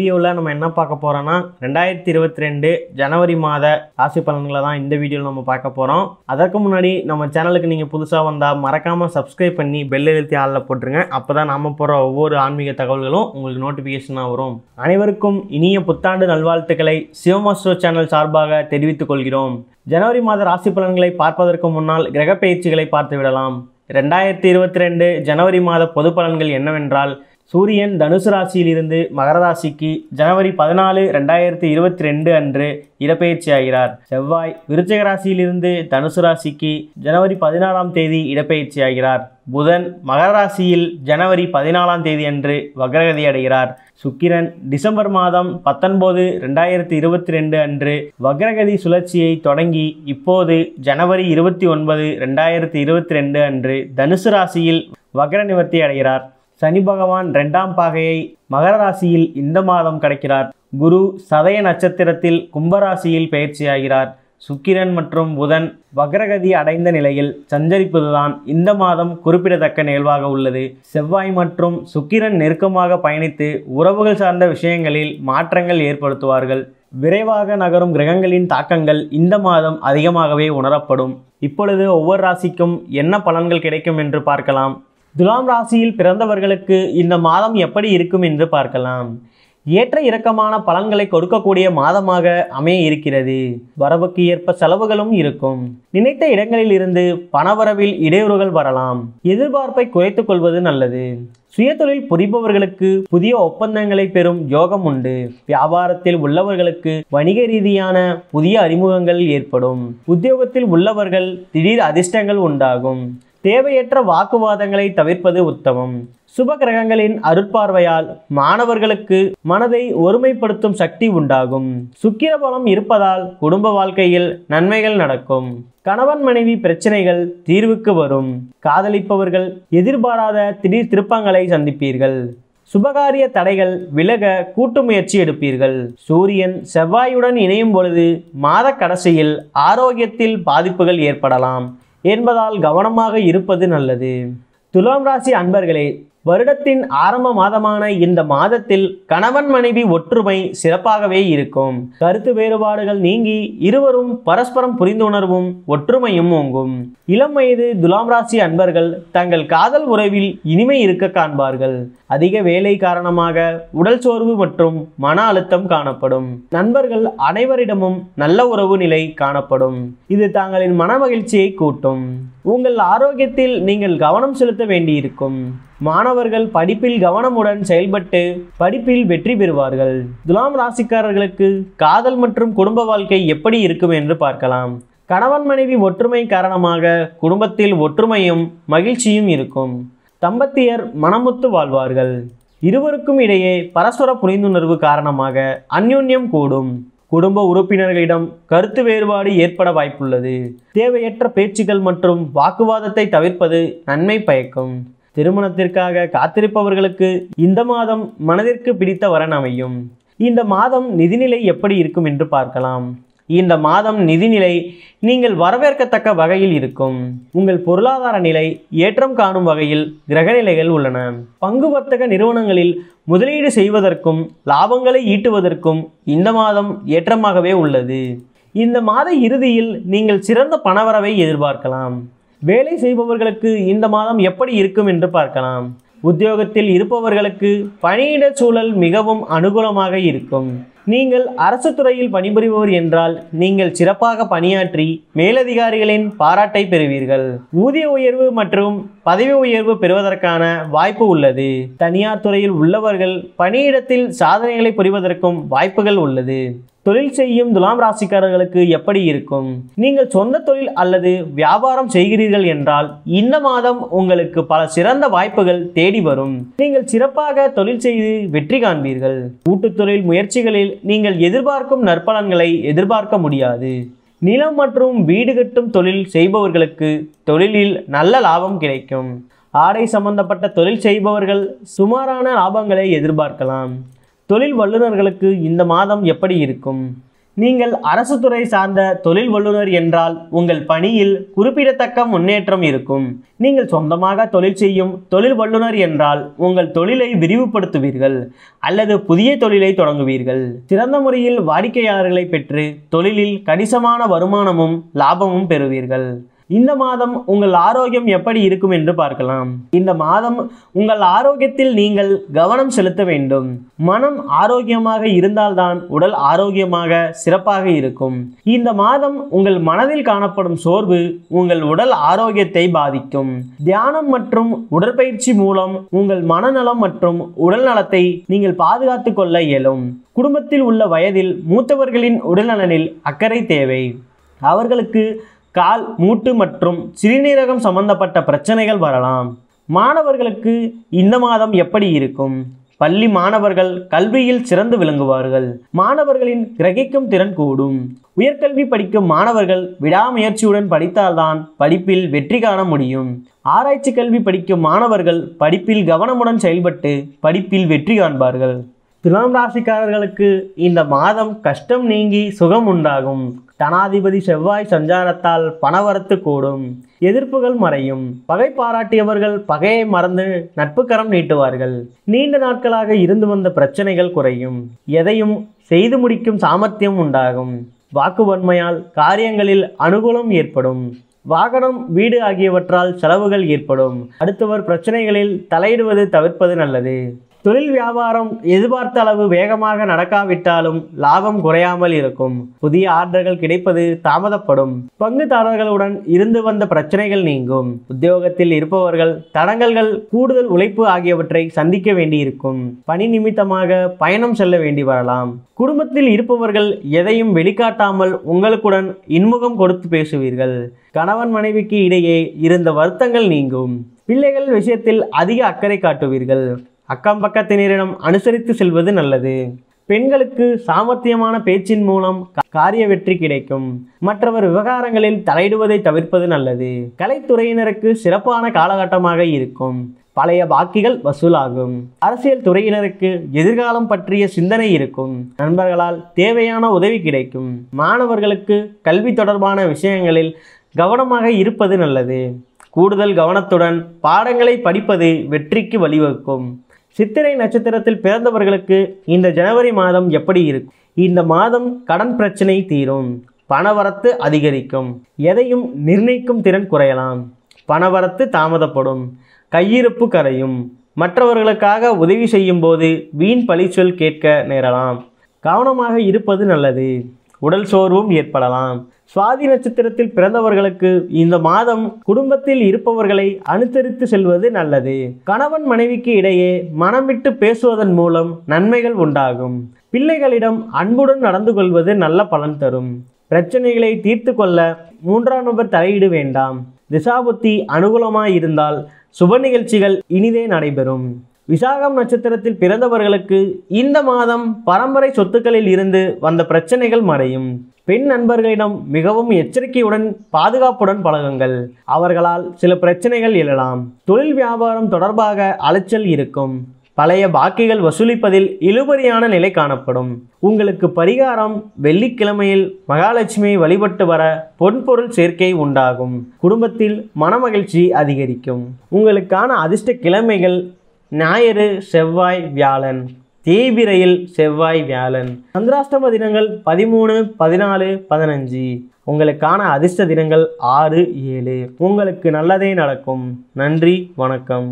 வீடியோவில் நம்ம என்ன பார்க்க போகிறோன்னா ரெண்டாயிரத்தி இருபத்தி ரெண்டு ஜனவரி மாத ராசி பலன்களை தான் இந்த வீடியோவில் நம்ம பார்க்க போகிறோம் அதற்கு முன்னாடி நம்ம சேனலுக்கு நீங்கள் புதுசாக வந்தால் மறக்காமல் சப்ஸ்கிரைப் பண்ணி பெல் எழுத்தி ஆளில் போட்டுருங்க அப்போ தான் நாம் போகிற ஒவ்வொரு ஆன்மீக தகவல்களும் உங்களுக்கு நோட்டிஃபிகேஷனாக வரும் அனைவருக்கும் இனிய புத்தாண்டு நல்வாழ்த்துக்களை சிவமாஸ்டோ சேனல் சார்பாக தெரிவித்துக் கொள்கிறோம் ஜனவரி மாத ராசி பலன்களை பார்ப்பதற்கு முன்னால் கிரக பயிற்சிகளை பார்த்து விடலாம் ரெண்டாயிரத்தி இருபத்தி ரெண்டு ஜனவரி மாத பொது பலன்கள் என்னவென்றால் சூரியன் தனுசு ராசியிலிருந்து மகர ராசிக்கு ஜனவரி பதினாலு ரெண்டாயிரத்தி இருபத்தி ரெண்டு அன்று இடப்பெயர்ச்சி ஆகிறார் செவ்வாய் விருச்சக ராசியிலிருந்து தனுசு ராசிக்கு ஜனவரி பதினாறாம் தேதி இடப்பெயர்ச்சி ஆகிறார் புதன் மகர ராசியில் ஜனவரி பதினாலாம் தேதி அன்று வக்ரகதி அடைகிறார் சுக்கிரன் டிசம்பர் மாதம் பத்தொன்பது ரெண்டாயிரத்தி இருபத்தி ரெண்டு அன்று வக்ரகதி சுழற்சியை தொடங்கி இப்போது ஜனவரி இருபத்தி ஒன்பது ரெண்டாயிரத்தி இருபத்தி ரெண்டு அன்று தனுசு ராசியில் வக்ர நிவர்த்தி அடைகிறார் சனி பகவான் ரெண்டாம் பாகையை மகர ராசியில் இந்த மாதம் கிடைக்கிறார் குரு சதய நட்சத்திரத்தில் கும்பராசியில் பயிற்சியாகிறார் சுக்கிரன் மற்றும் புதன் வக்ரகதி அடைந்த நிலையில் சஞ்சரிப்பதுதான் இந்த மாதம் குறிப்பிடத்தக்க நிகழ்வாக உள்ளது செவ்வாய் மற்றும் சுக்கிரன் நெருக்கமாக பயணித்து உறவுகள் சார்ந்த விஷயங்களில் மாற்றங்கள் ஏற்படுத்துவார்கள் விரைவாக நகரும் கிரகங்களின் தாக்கங்கள் இந்த மாதம் அதிகமாகவே உணரப்படும் இப்பொழுது ஒவ்வொரு ராசிக்கும் என்ன பலன்கள் கிடைக்கும் என்று பார்க்கலாம் துலாம் ராசியில் பிறந்தவர்களுக்கு இந்த மாதம் எப்படி இருக்கும் என்று பார்க்கலாம் ஏற்ற இறக்கமான பலன்களை கொடுக்கக்கூடிய மாதமாக அமைய இருக்கிறது வரவுக்கு ஏற்ப செலவுகளும் இருக்கும் நினைத்த இடங்களில் இருந்து பணவரவில் இடையூறுகள் வரலாம் எதிர்பார்ப்பை குறைத்துக் கொள்வது நல்லது சுயதொழில் புரிபவர்களுக்கு புதிய ஒப்பந்தங்களை பெறும் யோகம் உண்டு வியாபாரத்தில் உள்ளவர்களுக்கு வணிக ரீதியான புதிய அறிமுகங்கள் ஏற்படும் உத்தியோகத்தில் உள்ளவர்கள் திடீர் அதிர்ஷ்டங்கள் உண்டாகும் தேவையற்ற வாக்குவாதங்களை தவிர்ப்பது உத்தமம் சுப கிரகங்களின் அருட்பார்வையால் மாணவர்களுக்கு மனதை ஒருமைப்படுத்தும் சக்தி உண்டாகும் சுக்கிர பலம் இருப்பதால் குடும்ப வாழ்க்கையில் நன்மைகள் நடக்கும் கணவன் மனைவி பிரச்சனைகள் தீர்வுக்கு வரும் காதலிப்பவர்கள் எதிர்பாராத திடீர் திருப்பங்களை சந்திப்பீர்கள் சுபகாரிய தடைகள் விலக கூட்டு முயற்சி எடுப்பீர்கள் சூரியன் செவ்வாயுடன் இணையும் பொழுது மாத கடைசியில் ஆரோக்கியத்தில் பாதிப்புகள் ஏற்படலாம் என்பதால் கவனமாக இருப்பது நல்லது துலாம் ராசி அன்பர்களே வருடத்தின் ஆரம்ப மாதமான இந்த மாதத்தில் கணவன் மனைவி ஒற்றுமை சிறப்பாகவே இருக்கும் கருத்து வேறுபாடுகள் நீங்கி இருவரும் பரஸ்பரம் புரிந்துணர்வும் ஒற்றுமையும் ஓங்கும் இளம் வயது துலாம் ராசி அன்பர்கள் தங்கள் காதல் உறவில் இனிமை இருக்க காண்பார்கள் அதிக வேலை காரணமாக உடல் சோர்வு மற்றும் மன அழுத்தம் காணப்படும் நண்பர்கள் அனைவரிடமும் நல்ல உறவு நிலை காணப்படும் இது தங்களின் மன மகிழ்ச்சியை கூட்டும் உங்கள் ஆரோக்கியத்தில் நீங்கள் கவனம் செலுத்த வேண்டியிருக்கும் மாணவர்கள் படிப்பில் கவனமுடன் செயல்பட்டு படிப்பில் வெற்றி பெறுவார்கள் துலாம் ராசிக்காரர்களுக்கு காதல் மற்றும் குடும்ப வாழ்க்கை எப்படி இருக்கும் என்று பார்க்கலாம் கணவன் மனைவி ஒற்றுமை காரணமாக குடும்பத்தில் ஒற்றுமையும் மகிழ்ச்சியும் இருக்கும் தம்பத்தியர் மனமுத்து வாழ்வார்கள் இருவருக்கும் இடையே பரஸ்பர புரிந்துணர்வு காரணமாக அந்யோன்யம் கூடும் குடும்ப உறுப்பினர்களிடம் கருத்து வேறுபாடு ஏற்பட வாய்ப்புள்ளது தேவையற்ற பேச்சுகள் மற்றும் வாக்குவாதத்தை தவிர்ப்பது நன்மை பயக்கும் திருமணத்திற்காக காத்திருப்பவர்களுக்கு இந்த மாதம் மனதிற்கு பிடித்த வரன் அமையும் இந்த மாதம் நிதிநிலை எப்படி இருக்கும் என்று பார்க்கலாம் இந்த மாதம் நிதிநிலை நீங்கள் வரவேற்கத்தக்க வகையில் இருக்கும் உங்கள் பொருளாதார நிலை ஏற்றம் காணும் வகையில் கிரகநிலைகள் உள்ளன பங்கு வர்த்தக நிறுவனங்களில் முதலீடு செய்வதற்கும் லாபங்களை ஈட்டுவதற்கும் இந்த மாதம் ஏற்றமாகவே உள்ளது இந்த மாத இறுதியில் நீங்கள் சிறந்த பணவரவை எதிர்பார்க்கலாம் வேலை செய்பவர்களுக்கு இந்த மாதம் எப்படி இருக்கும் என்று பார்க்கலாம் உத்தியோகத்தில் இருப்பவர்களுக்கு பணியிட சூழல் மிகவும் அனுகூலமாக இருக்கும் நீங்கள் அரசு துறையில் பணிபுரிபவர் என்றால் நீங்கள் சிறப்பாக பணியாற்றி மேலதிகாரிகளின் பாராட்டை பெறுவீர்கள் ஊதிய உயர்வு மற்றும் பதவி உயர்வு பெறுவதற்கான வாய்ப்பு உள்ளது தனியார் துறையில் உள்ளவர்கள் பணியிடத்தில் சாதனைகளை புரிவதற்கும் வாய்ப்புகள் உள்ளது தொழில் செய்யும் துலாம் ராசிக்காரர்களுக்கு எப்படி இருக்கும் நீங்கள் சொந்த தொழில் அல்லது வியாபாரம் செய்கிறீர்கள் என்றால் இந்த மாதம் உங்களுக்கு பல சிறந்த வாய்ப்புகள் தேடி வரும் நீங்கள் சிறப்பாக தொழில் செய்து வெற்றி காண்பீர்கள் ஊட்டுத்தொழில் முயற்சிகளில் நீங்கள் எதிர்பார்க்கும் நற்பலன்களை எதிர்பார்க்க முடியாது நிலம் மற்றும் வீடு கட்டும் தொழில் செய்பவர்களுக்கு தொழிலில் நல்ல லாபம் கிடைக்கும் ஆடை சம்பந்தப்பட்ட தொழில் செய்பவர்கள் சுமாரான லாபங்களை எதிர்பார்க்கலாம் தொழில் வல்லுநர்களுக்கு இந்த மாதம் எப்படி இருக்கும் நீங்கள் அரசு துறை சார்ந்த தொழில் வல்லுநர் என்றால் உங்கள் பணியில் குறிப்பிடத்தக்க முன்னேற்றம் இருக்கும் நீங்கள் சொந்தமாக தொழில் செய்யும் தொழில் வல்லுநர் என்றால் உங்கள் தொழிலை விரிவுபடுத்துவீர்கள் அல்லது புதிய தொழிலை தொடங்குவீர்கள் சிறந்த முறையில் வாடிக்கையாளர்களை பெற்று தொழிலில் கணிசமான வருமானமும் லாபமும் பெறுவீர்கள் இந்த மாதம் உங்கள் ஆரோக்கியம் எப்படி இருக்கும் என்று பார்க்கலாம் இந்த மாதம் உங்கள் ஆரோக்கியத்தில் நீங்கள் கவனம் செலுத்த வேண்டும் மனம் ஆரோக்கியமாக இருந்தால்தான் உடல் ஆரோக்கியமாக சிறப்பாக இருக்கும் இந்த மாதம் உங்கள் மனதில் காணப்படும் சோர்வு உங்கள் உடல் ஆரோக்கியத்தை பாதிக்கும் தியானம் மற்றும் உடற்பயிற்சி மூலம் உங்கள் மனநலம் மற்றும் உடல் நலத்தை நீங்கள் பாதுகாத்து கொள்ள இயலும் குடும்பத்தில் உள்ள வயதில் மூத்தவர்களின் உடல்நலனில் அக்கறை தேவை அவர்களுக்கு கால் மூட்டு மற்றும் சிறுநீரகம் சம்பந்தப்பட்ட பிரச்சனைகள் வரலாம் மாணவர்களுக்கு இந்த மாதம் எப்படி இருக்கும் பள்ளி மாணவர்கள் கல்வியில் சிறந்து விளங்குவார்கள் மாணவர்களின் கிரகிக்கும் திறன் கூடும் உயர்கல்வி படிக்கும் மாணவர்கள் விடாமுயற்சியுடன் படித்தால்தான் படிப்பில் வெற்றி காண முடியும் ஆராய்ச்சி கல்வி படிக்கும் மாணவர்கள் படிப்பில் கவனமுடன் செயல்பட்டு படிப்பில் வெற்றி காண்பார்கள் துலாம் ராசிக்காரர்களுக்கு இந்த மாதம் கஷ்டம் நீங்கி சுகம் உண்டாகும் தனாதிபதி செவ்வாய் சஞ்சாரத்தால் பணவரத்து கூடும் எதிர்ப்புகள் மறையும் பகை பாராட்டியவர்கள் பகையை மறந்து நட்புக்கரம் நீட்டுவார்கள் நீண்ட நாட்களாக இருந்து வந்த பிரச்சனைகள் குறையும் எதையும் செய்து முடிக்கும் சாமர்த்தியம் உண்டாகும் வாக்குவன்மையால் காரியங்களில் அனுகூலம் ஏற்படும் வாகனம் வீடு ஆகியவற்றால் செலவுகள் ஏற்படும் அடுத்தவர் பிரச்சனைகளில் தலையிடுவது தவிர்ப்பது நல்லது தொழில் வியாபாரம் எதிர்பார்த்த அளவு வேகமாக நடக்காவிட்டாலும் லாபம் குறையாமல் இருக்கும் புதிய ஆர்டர்கள் கிடைப்பது தாமதப்படும் பங்குதாரர்களுடன் இருந்து வந்த பிரச்சனைகள் நீங்கும் உத்தியோகத்தில் இருப்பவர்கள் தடங்கல்கள் கூடுதல் உழைப்பு ஆகியவற்றை சந்திக்க வேண்டியிருக்கும் பணி நிமித்தமாக பயணம் செல்ல வேண்டி வரலாம் குடும்பத்தில் இருப்பவர்கள் எதையும் வெளிக்காட்டாமல் உங்களுக்குடன் இன்முகம் கொடுத்து பேசுவீர்கள் கணவன் மனைவிக்கு இடையே இருந்த வருத்தங்கள் நீங்கும் பிள்ளைகள் விஷயத்தில் அதிக அக்கறை காட்டுவீர்கள் அக்கம் பக்கத்தினரிடம் அனுசரித்து செல்வது நல்லது பெண்களுக்கு சாமர்த்தியமான பேச்சின் மூலம் காரிய வெற்றி கிடைக்கும் மற்றவர் விவகாரங்களில் தலையிடுவதை தவிர்ப்பது நல்லது கலைத்துறையினருக்கு சிறப்பான காலகட்டமாக இருக்கும் பழைய பாக்கிகள் வசூலாகும் அரசியல் துறையினருக்கு எதிர்காலம் பற்றிய சிந்தனை இருக்கும் நண்பர்களால் தேவையான உதவி கிடைக்கும் மாணவர்களுக்கு கல்வி தொடர்பான விஷயங்களில் கவனமாக இருப்பது நல்லது கூடுதல் கவனத்துடன் பாடங்களை படிப்பது வெற்றிக்கு வழிவகுக்கும் சித்திரை நட்சத்திரத்தில் பிறந்தவர்களுக்கு இந்த ஜனவரி மாதம் எப்படி இருக்கும் இந்த மாதம் கடன் பிரச்சனை தீரும் பணவரத்து அதிகரிக்கும் எதையும் நிர்ணயிக்கும் திறன் குறையலாம் பணவரத்து தாமதப்படும் கையிருப்பு கரையும் மற்றவர்களுக்காக உதவி செய்யும் போது வீண் பழிச்சொல் கேட்க நேரலாம் கவனமாக இருப்பது நல்லது உடல் சோர்வும் ஏற்படலாம் சுவாதி நட்சத்திரத்தில் பிறந்தவர்களுக்கு இந்த மாதம் குடும்பத்தில் இருப்பவர்களை அனுசரித்து செல்வது நல்லது கணவன் மனைவிக்கு இடையே மனம் விட்டு பேசுவதன் மூலம் நன்மைகள் உண்டாகும் பிள்ளைகளிடம் அன்புடன் நடந்து கொள்வது நல்ல பலன் தரும் பிரச்சனைகளை தீர்த்து கொள்ள மூன்றாம் நபர் தலையீடு வேண்டாம் திசாபுத்தி அனுகூலமாய் இருந்தால் சுப நிகழ்ச்சிகள் இனிதே நடைபெறும் விசாகம் நட்சத்திரத்தில் பிறந்தவர்களுக்கு இந்த மாதம் பரம்பரை சொத்துக்களில் இருந்து வந்த பிரச்சனைகள் மறையும் பெண் நண்பர்களிடம் மிகவும் எச்சரிக்கையுடன் பாதுகாப்புடன் பழகுங்கள் அவர்களால் சில பிரச்சனைகள் எழலாம் தொழில் வியாபாரம் தொடர்பாக அலைச்சல் இருக்கும் பழைய பாக்கிகள் வசூலிப்பதில் இழுபறியான நிலை காணப்படும் உங்களுக்கு பரிகாரம் வெள்ளிக்கிழமையில் மகாலட்சுமியை வழிபட்டு வர பொன்பொருள் சேர்க்கை உண்டாகும் குடும்பத்தில் மனமகிழ்ச்சி அதிகரிக்கும் உங்களுக்கான அதிர்ஷ்ட கிழமைகள் ஞாயிறு செவ்வாய் வியாழன் தீபிரையில் செவ்வாய் வியாழன் சந்திராஷ்டம தினங்கள் பதிமூணு பதினாலு பதினஞ்சு உங்களுக்கான அதிர்ஷ்ட தினங்கள் ஆறு ஏழு உங்களுக்கு நல்லதே நடக்கும் நன்றி வணக்கம்